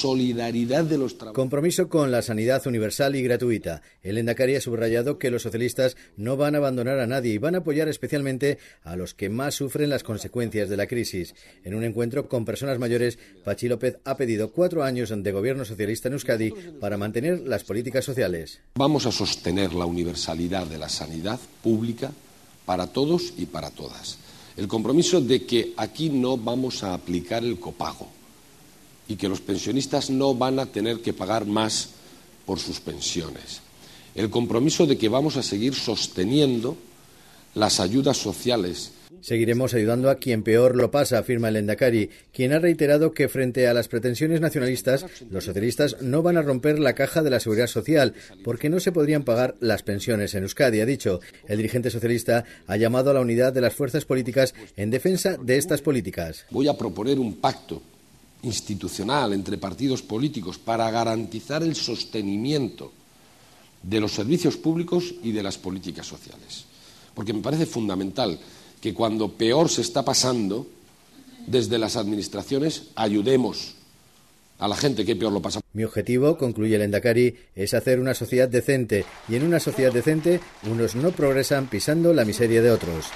solidaridad de los trabajadores. Compromiso con la sanidad universal y gratuita. El Endacari ha subrayado que los socialistas no van a abandonar a nadie y van a apoyar especialmente a los que más sufren las consecuencias de la crisis. En un encuentro con personas mayores, Pachi López ha pedido cuatro años de gobierno socialista en Euskadi para mantener las políticas sociales. Vamos a sostener la universalidad de la sanidad pública para todos y para todas. El compromiso de que aquí no vamos a aplicar el copago y que los pensionistas no van a tener que pagar más por sus pensiones. El compromiso de que vamos a seguir sosteniendo las ayudas sociales. Seguiremos ayudando a quien peor lo pasa, afirma el Endacari, quien ha reiterado que frente a las pretensiones nacionalistas, los socialistas no van a romper la caja de la seguridad social, porque no se podrían pagar las pensiones en Euskadi, ha dicho. El dirigente socialista ha llamado a la unidad de las fuerzas políticas en defensa de estas políticas. Voy a proponer un pacto institucional entre partidos políticos para garantizar el sostenimiento de los servicios públicos y de las políticas sociales. Porque me parece fundamental que cuando peor se está pasando, desde las administraciones ayudemos a la gente que peor lo pasa. Mi objetivo, concluye el Endacari, es hacer una sociedad decente, y en una sociedad decente unos no progresan pisando la miseria de otros.